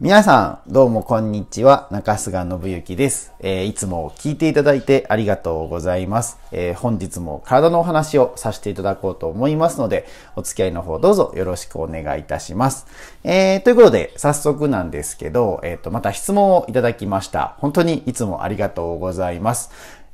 皆さん、どうもこんにちは。中須賀信之です、えー、いつも聞いていただいてありがとうございます、えー、本日も体のお話をさせていただこうと思いますので、お付き合いの方どうぞよろしくお願いいたします。えー、ということで、早速なんですけど、えっ、と、また質問をいただきました。本当にいつもありがとうございます。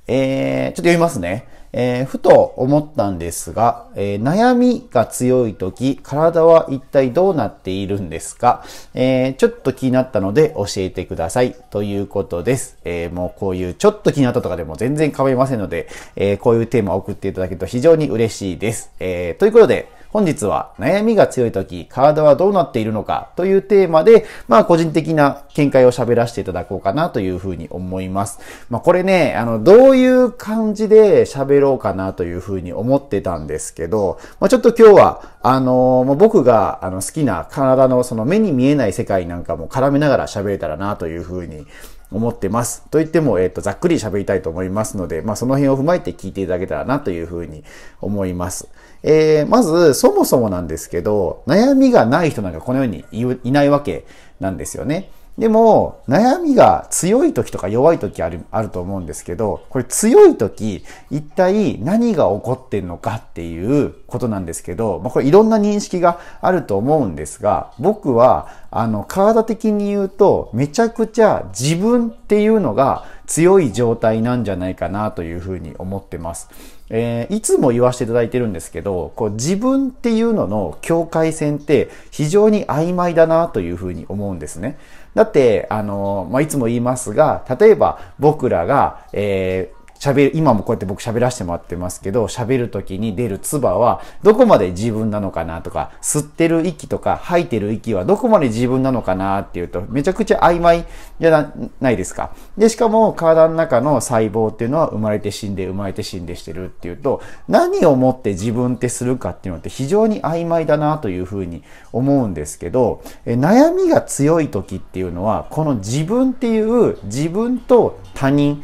えちょっと読みますね。えー、ふと思ったんですが、えー、悩みが強い時、体は一体どうなっているんですか、えー、ちょっと気になったので教えてください。ということです。えもうこういうちょっと気になったとかでも全然構いませんので、えこういうテーマを送っていただけると非常に嬉しいです。えということで、本日は悩みが強い時、体はどうなっているのかというテーマで、まあ個人的な見解を喋らせていただこうかなというふうに思います。まあこれね、あの、どういう感じで喋ろうかなというふうに思ってたんですけど、まあちょっと今日は、あの、ま僕があの好きな体のその目に見えない世界なんかも絡めながら喋れたらなというふうに思ってます。と言っても、えっ、ー、と、ざっくり喋りたいと思いますので、まあ、その辺を踏まえて聞いていただけたらなというふうに思います。えー、まず、そもそもなんですけど、悩みがない人なんかこのようにいないわけなんですよね。でも、悩みが強い時とか弱い時ある、あると思うんですけど、これ強い時、一体何が起こってんのかっていうことなんですけど、まあ、これいろんな認識があると思うんですが、僕は、あの、体的に言うと、めちゃくちゃ自分っていうのが、強い状態なんじゃないかなというふうに思ってます。えー、いつも言わせていただいてるんですけど、こう自分っていうのの境界線って非常に曖昧だなというふうに思うんですね。だって、あの、まあ、いつも言いますが、例えば僕らが、えー喋る、今もこうやって僕喋らせてもらってますけど、喋る時に出る唾はどこまで自分なのかなとか、吸ってる息とか吐いてる息はどこまで自分なのかなっていうと、めちゃくちゃ曖昧じゃないですか。で、しかも体の中の細胞っていうのは生まれて死んで、生まれて死んでしてるっていうと、何をもって自分ってするかっていうのって非常に曖昧だなというふうに思うんですけど、え悩みが強い時っていうのは、この自分っていう自分と他人、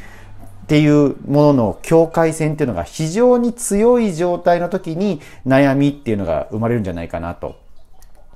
っていうものの境界線っていうのが非常に強い状態の時に悩みっていうのが生まれるんじゃないかなと。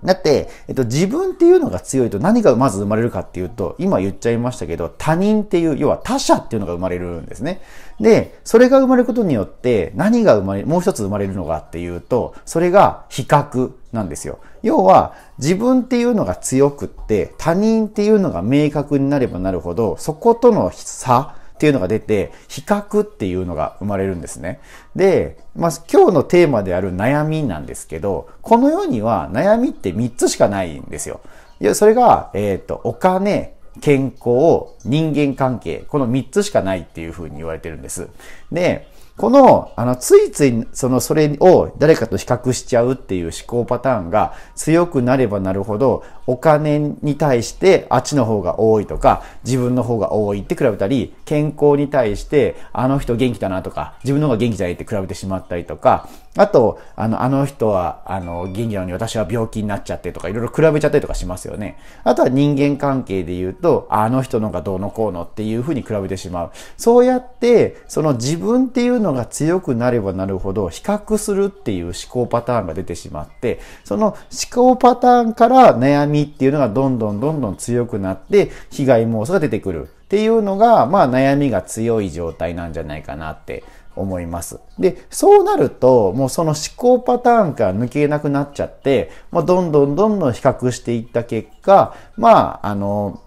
だって、えっと、自分っていうのが強いと何がまず生まれるかっていうと、今言っちゃいましたけど、他人っていう、要は他者っていうのが生まれるんですね。で、それが生まれることによって、何が生まれ、もう一つ生まれるのかっていうと、それが比較なんですよ。要は、自分っていうのが強くって、他人っていうのが明確になればなるほど、そことの差、っていうのが出て、比較っていうのが生まれるんですね。で、まあ、今日のテーマである悩みなんですけど、この世には悩みって3つしかないんですよ。いや、それが、えっ、ー、と、お金、健康、人間関係、この3つしかないっていうふうに言われてるんです。で、この、あの、ついつい、その、それを誰かと比較しちゃうっていう思考パターンが強くなればなるほど、お金に対してあっちの方が多いとか、自分の方が多いって比べたり、健康に対して、あの人元気だなとか、自分の方が元気じゃないって比べてしまったりとか、あと、あの、あの人は、あの、元気なのに私は病気になっちゃってとか、いろいろ比べちゃったりとかしますよね。あとは人間関係で言うと、あの人のがどうのこうのっていうふうに比べてしまう。そうやって、その自分っていうののが強くなればなるほど比較するっていう思考パターンが出てしまって、その思考パターンから悩みっていうのがどんどんどんどん強くなって被害妄想が出てくるっていうのが、まあ悩みが強い状態なんじゃないかなって思います。で、そうなると、もうその思考パターンから抜けなくなっちゃって、まあ、どんどんどんどん比較していった結果、まあ、あの、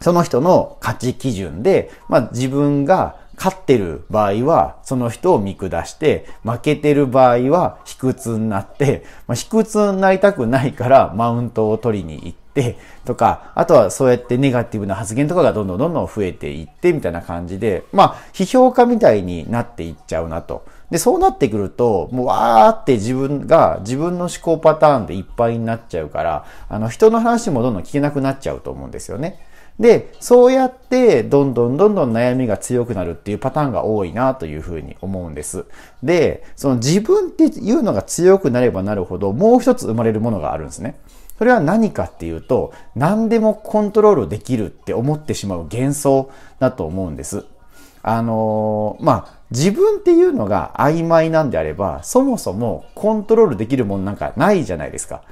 その人の価値基準で、まあ、自分が勝ってる場合は、その人を見下して、負けてる場合は、卑屈になって、まあ、卑屈になりたくないから、マウントを取りに行って、とか、あとはそうやってネガティブな発言とかがどんどんどんどん増えていって、みたいな感じで、まあ、批評家みたいになっていっちゃうなと。で、そうなってくると、もうわーって自分が、自分の思考パターンでいっぱいになっちゃうから、あの、人の話もどんどん聞けなくなっちゃうと思うんですよね。で、そうやって、どんどんどんどん悩みが強くなるっていうパターンが多いなというふうに思うんです。で、その自分っていうのが強くなればなるほど、もう一つ生まれるものがあるんですね。それは何かっていうと、何でもコントロールできるって思ってしまう幻想だと思うんです。あのー、まあ、自分っていうのが曖昧なんであれば、そもそもコントロールできるものなんかないじゃないですか。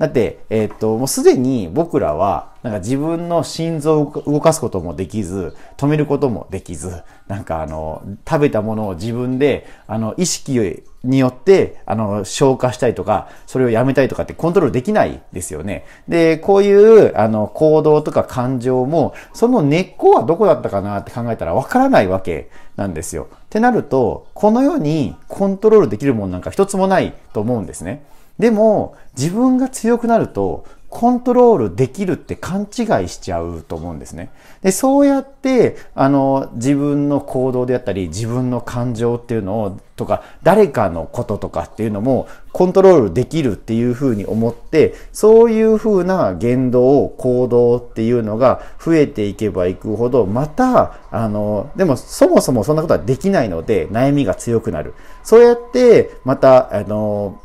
だって、えー、っと、もうすでに僕らは、なんか自分の心臓を動かすこともできず、止めることもできず、なんかあの、食べたものを自分で、あの、意識によって、あの、消化したりとか、それをやめたりとかってコントロールできないですよね。で、こういう、あの、行動とか感情も、その根っこはどこだったかなって考えたらわからないわけなんですよ。ってなると、この世にコントロールできるものなんか一つもないと思うんですね。でも、自分が強くなると、コントロールできるって勘違いしちゃうと思うんですね。で、そうやって、あの、自分の行動であったり、自分の感情っていうのを、とか、誰かのこととかっていうのも、コントロールできるっていうふうに思って、そういうふうな言動、行動っていうのが増えていけばいくほど、また、あの、でもそもそもそんなことはできないので、悩みが強くなる。そうやって、また、あの、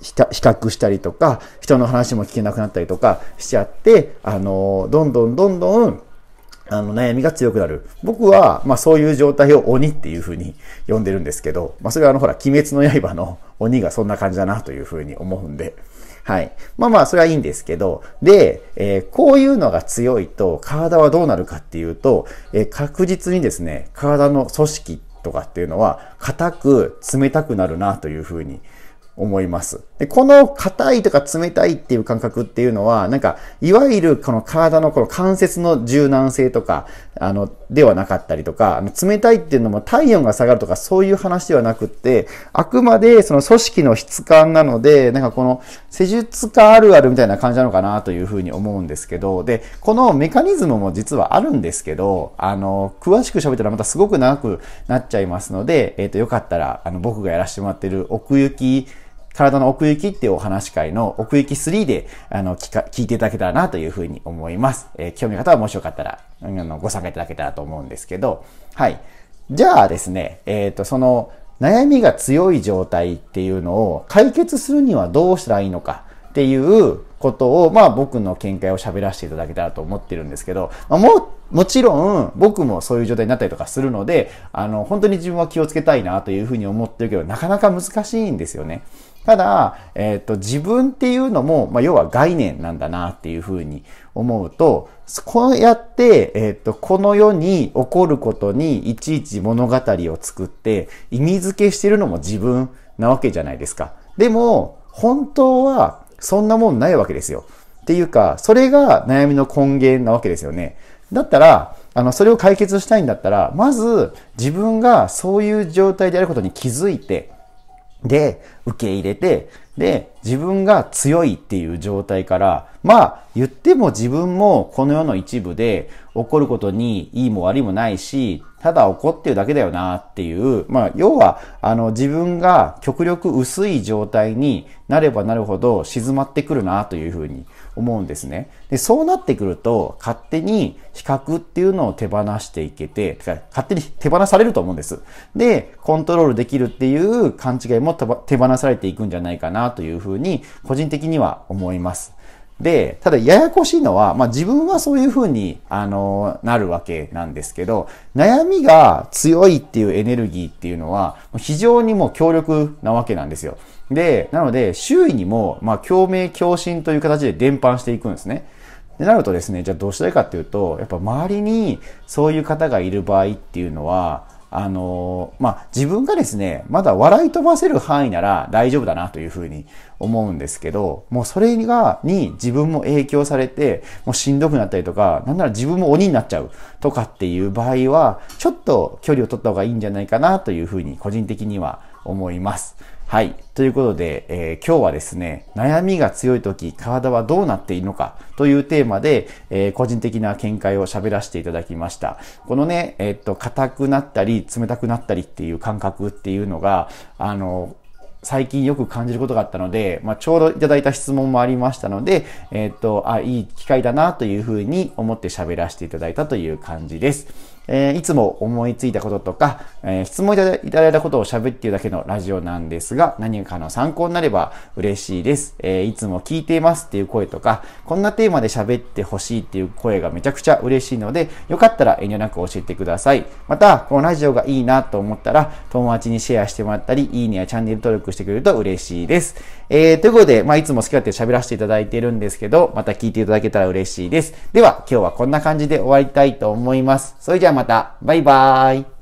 比較したりとか人の話も聞けなくなったりとかしちゃってあのどんどんどんどんあの悩みが強くなる。僕は、まあそういう状態を鬼っていうふうに呼んでるんですけど、まあそれはあのほら、鬼滅の刃の鬼がそんな感じだなというふうに思うんで。はい。まあまあ、それはいいんですけど、で、えー、こういうのが強いと、体はどうなるかっていうと、えー、確実にですね、体の組織とかっていうのは、硬く冷たくなるなというふうに思います。で、この硬いとか冷たいっていう感覚っていうのは、なんか、いわゆるこの体のこの関節の柔軟性とか、あの、ではなかったりとか、あの冷たいっていうのも体温が下がるとかそういう話ではなくって、あくまでその組織の質感なので、なんかこの施術家あるあるみたいな感じなのかなというふうに思うんですけど、で、このメカニズムも実はあるんですけど、あの、詳しく喋ったらまたすごく長くなっちゃいますので、えっ、ー、と、よかったら、あの、僕がやらせてもらってる奥行き、体の奥行きっていうお話会の奥行き3で、あの、聞か、聞いていただけたらなというふうに思います。えー、興味の方はもしよかったら、あの、ご参加いただけたらと思うんですけど、はい。じゃあですね、えっ、ー、と、その、悩みが強い状態っていうのを解決するにはどうしたらいいのかっていうことを、まあ僕の見解を喋らせていただけたらと思ってるんですけど、まあ、も、もちろん僕もそういう状態になったりとかするので、あの、本当に自分は気をつけたいなというふうに思ってるけど、なかなか難しいんですよね。ただ、えっ、ー、と、自分っていうのも、まあ、要は概念なんだなっていうふうに思うと、こうやって、えっ、ー、と、この世に起こることにいちいち物語を作って意味付けしてるのも自分なわけじゃないですか。でも、本当はそんなもんないわけですよ。っていうか、それが悩みの根源なわけですよね。だったら、あの、それを解決したいんだったら、まず自分がそういう状態であることに気づいて、で、受け入れて、で、自分が強いっていう状態から、まあ、言っても自分もこの世の一部で起こることにいいも悪いもないし、ただ怒ってるだけだよなっていう、まあ、要は、あの、自分が極力薄い状態になればなるほど静まってくるなというふうに思うんですね。で、そうなってくると、勝手に比較っていうのを手放していけて、勝手に手放されると思うんです。で、コントロールできるっていう勘違いも手放されていくんじゃないかなというふうに、個人的には思います。で、ただややこしいのは、まあ自分はそういうふうに、あの、なるわけなんですけど、悩みが強いっていうエネルギーっていうのは、非常にもう強力なわけなんですよ。で、なので、周囲にも、まあ共鳴共振という形で伝播していくんですね。でなるとですね、じゃあどうしたいかっていうと、やっぱ周りにそういう方がいる場合っていうのは、あのまあ、自分がですね、まだ笑い飛ばせる範囲なら大丈夫だなというふうに思うんですけど、もうそれが、に自分も影響されて、もうしんどくなったりとか、なんなら自分も鬼になっちゃうとかっていう場合は、ちょっと距離を取った方がいいんじゃないかなというふうに個人的には思います。はい。ということで、えー、今日はですね、悩みが強い時、体はどうなっているのかというテーマで、えー、個人的な見解を喋らせていただきました。このね、えー、っと、硬くなったり、冷たくなったりっていう感覚っていうのが、あの、最近よく感じることがあったので、まあ、ちょうどいただいた質問もありましたので、えー、っと、あ、いい機会だなというふうに思って喋らせていただいたという感じです。えー、いつも思いついたこととか、えー、質問いただいたことを喋っているだけのラジオなんですが、何かの参考になれば嬉しいです。えー、いつも聞いていますっていう声とか、こんなテーマで喋ってほしいっていう声がめちゃくちゃ嬉しいので、よかったら遠慮なく教えてください。また、このラジオがいいなと思ったら、友達にシェアしてもらったり、いいねやチャンネル登録してくれると嬉しいです。えー、ということで、まあ、いつも好き勝手喋らせていただいているんですけど、また聞いていただけたら嬉しいです。では、今日はこんな感じで終わりたいと思います。それじゃあまた。バイバーイ。